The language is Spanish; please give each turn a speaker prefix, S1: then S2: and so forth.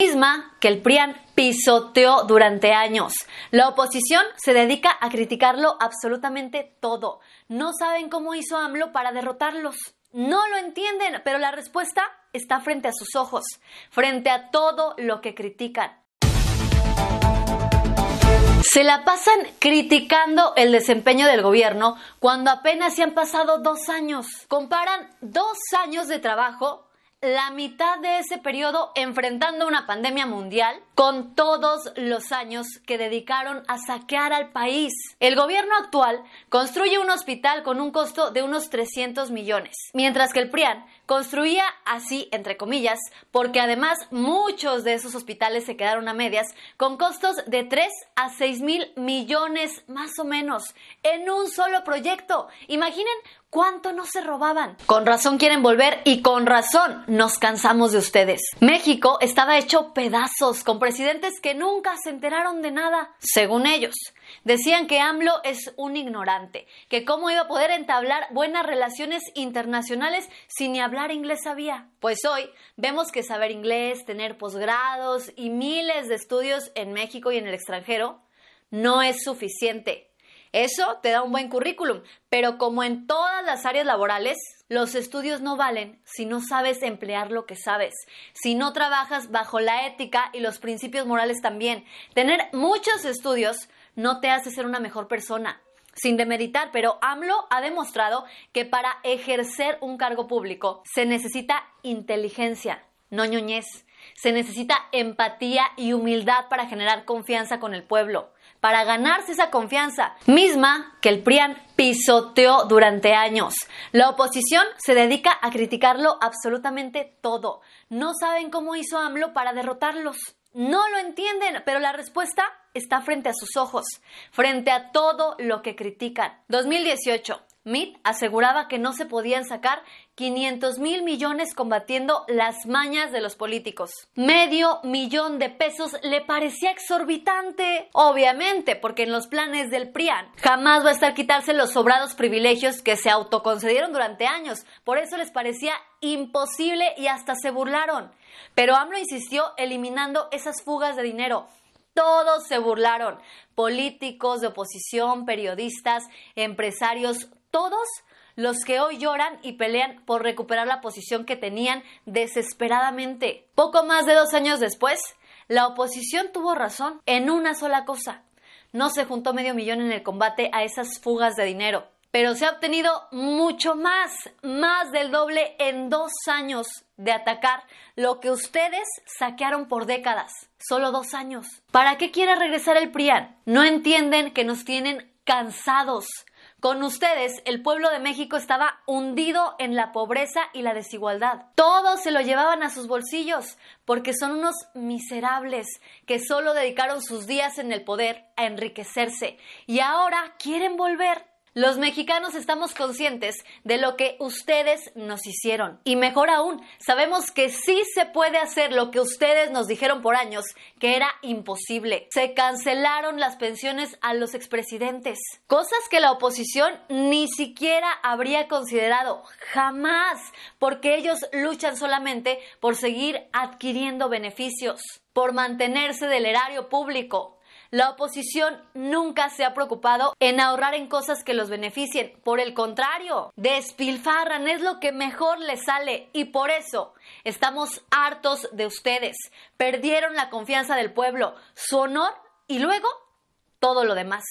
S1: misma que el PRIAN pisoteó durante años. La oposición se dedica a criticarlo absolutamente todo. No saben cómo hizo AMLO para derrotarlos. No lo entienden, pero la respuesta está frente a sus ojos, frente a todo lo que critican. Se la pasan criticando el desempeño del gobierno cuando apenas se han pasado dos años. Comparan dos años de trabajo la mitad de ese periodo enfrentando una pandemia mundial con todos los años que dedicaron a saquear al país. El gobierno actual construye un hospital con un costo de unos 300 millones, mientras que el PRIAN construía así, entre comillas, porque además muchos de esos hospitales se quedaron a medias con costos de 3 a 6 mil millones más o menos en un solo proyecto. Imaginen ¿Cuánto no se robaban? Con razón quieren volver y con razón nos cansamos de ustedes. México estaba hecho pedazos con presidentes que nunca se enteraron de nada, según ellos. Decían que AMLO es un ignorante, que cómo iba a poder entablar buenas relaciones internacionales si ni hablar inglés sabía. Pues hoy vemos que saber inglés, tener posgrados y miles de estudios en México y en el extranjero no es suficiente eso te da un buen currículum, pero como en todas las áreas laborales, los estudios no valen si no sabes emplear lo que sabes, si no trabajas bajo la ética y los principios morales también. Tener muchos estudios no te hace ser una mejor persona, sin demeritar, pero AMLO ha demostrado que para ejercer un cargo público se necesita inteligencia, no ñoñez. Se necesita empatía y humildad para generar confianza con el pueblo, para ganarse esa confianza misma que el PRIAN pisoteó durante años. La oposición se dedica a criticarlo absolutamente todo. No saben cómo hizo AMLO para derrotarlos. No lo entienden, pero la respuesta está frente a sus ojos, frente a todo lo que critican. 2018. Mitt aseguraba que no se podían sacar 500 mil millones combatiendo las mañas de los políticos. Medio millón de pesos le parecía exorbitante. Obviamente, porque en los planes del PRIAN jamás va a estar quitarse los sobrados privilegios que se autoconcedieron durante años. Por eso les parecía imposible y hasta se burlaron. Pero AMLO insistió eliminando esas fugas de dinero. Todos se burlaron. Políticos de oposición, periodistas, empresarios, todos los que hoy lloran y pelean por recuperar la posición que tenían desesperadamente. Poco más de dos años después, la oposición tuvo razón en una sola cosa. No se juntó medio millón en el combate a esas fugas de dinero, pero se ha obtenido mucho más, más del doble en dos años de atacar lo que ustedes saquearon por décadas, solo dos años. ¿Para qué quiere regresar el PRIAN? No entienden que nos tienen cansados con ustedes, el pueblo de México estaba hundido en la pobreza y la desigualdad. Todos se lo llevaban a sus bolsillos porque son unos miserables que solo dedicaron sus días en el poder a enriquecerse y ahora quieren volver los mexicanos estamos conscientes de lo que ustedes nos hicieron. Y mejor aún, sabemos que sí se puede hacer lo que ustedes nos dijeron por años, que era imposible. Se cancelaron las pensiones a los expresidentes. Cosas que la oposición ni siquiera habría considerado. Jamás. Porque ellos luchan solamente por seguir adquiriendo beneficios por mantenerse del erario público. La oposición nunca se ha preocupado en ahorrar en cosas que los beneficien. Por el contrario, despilfarran, es lo que mejor les sale y por eso estamos hartos de ustedes. Perdieron la confianza del pueblo, su honor y luego todo lo demás.